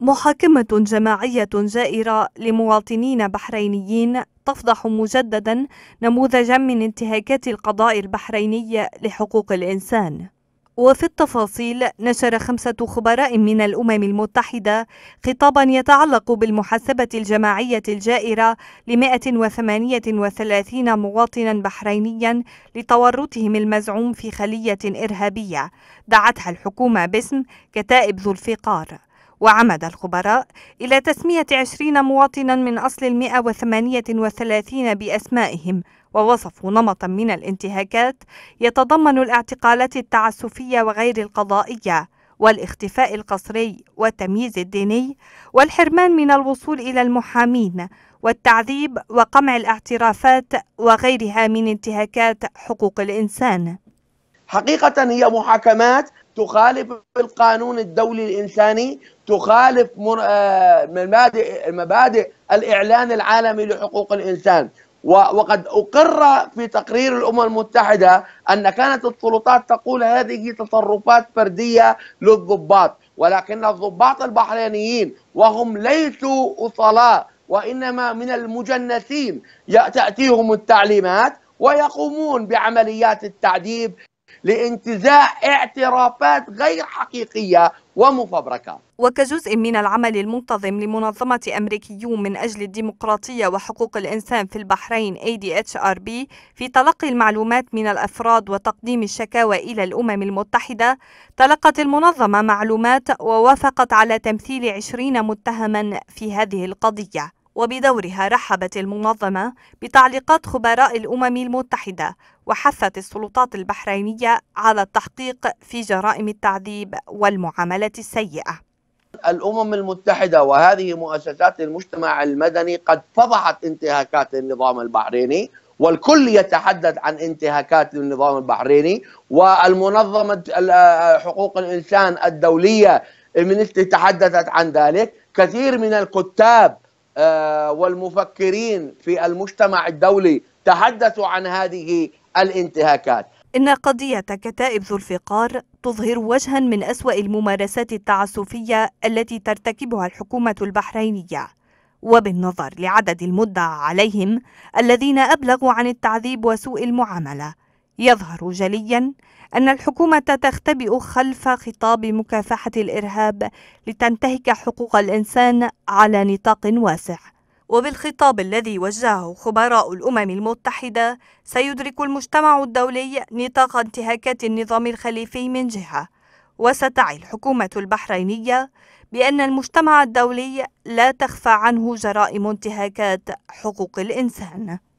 محاكمة جماعية جائرة لمواطنين بحرينيين تفضح مجددا نموذجا من انتهاكات القضاء البحريني لحقوق الإنسان وفي التفاصيل نشر خمسة خبراء من الأمم المتحدة خطابا يتعلق بالمحاسبة الجماعية الجائرة ل 138 مواطنا بحرينيا لتورطهم المزعوم في خلية إرهابية دعتها الحكومة باسم كتائب ذو الفقار وعمد الخبراء إلى تسمية 20 مواطنا من أصل 138 بأسمائهم ووصفوا نمطا من الانتهاكات يتضمن الاعتقالات التعسفية وغير القضائية والاختفاء القسري والتمييز الديني والحرمان من الوصول إلى المحامين والتعذيب وقمع الاعترافات وغيرها من انتهاكات حقوق الإنسان حقيقة هي محاكمات تخالف القانون الدولي الانساني، تخالف آه، مبادئ مبادئ الاعلان العالمي لحقوق الانسان، وقد اقر في تقرير الامم المتحده ان كانت السلطات تقول هذه تصرفات فرديه للضباط، ولكن الضباط البحرينيين وهم ليسوا اصلاء وانما من المجنسين تاتيهم التعليمات ويقومون بعمليات التعذيب لانتزاع اعترافات غير حقيقيه ومفبركه. وكجزء من العمل المنتظم لمنظمة أمريكيون من أجل الديمقراطية وحقوق الإنسان في البحرين ADHRB في تلقي المعلومات من الأفراد وتقديم الشكاوى إلى الأمم المتحدة تلقت المنظمة معلومات ووافقت على تمثيل 20 متهما في هذه القضية وبدورها رحبت المنظمة بتعليقات خبراء الأمم المتحدة وحثت السلطات البحرينية على التحقيق في جرائم التعذيب والمعاملة السيئة الأمم المتحدة وهذه مؤسسات المجتمع المدني قد فضحت انتهاكات النظام البحريني والكل يتحدث عن انتهاكات للنظام البحريني والمنظمة حقوق الإنسان الدولية من تحدثت عن ذلك كثير من الكتاب آه، والمفكرين في المجتمع الدولي تحدثوا عن هذه الانتهاكات إن قضية كتائب ذو الفقار تظهر وجها من أسوأ الممارسات التعسفية التي ترتكبها الحكومة البحرينية وبالنظر لعدد المدعى عليهم الذين أبلغوا عن التعذيب وسوء المعاملة يظهر جليا أن الحكومة تختبئ خلف خطاب مكافحة الإرهاب لتنتهك حقوق الإنسان على نطاق واسع وبالخطاب الذي وجهه خبراء الأمم المتحدة سيدرك المجتمع الدولي نطاق انتهاكات النظام الخليفي من جهة وستعي الحكومة البحرينية بأن المجتمع الدولي لا تخفى عنه جرائم انتهاكات حقوق الإنسان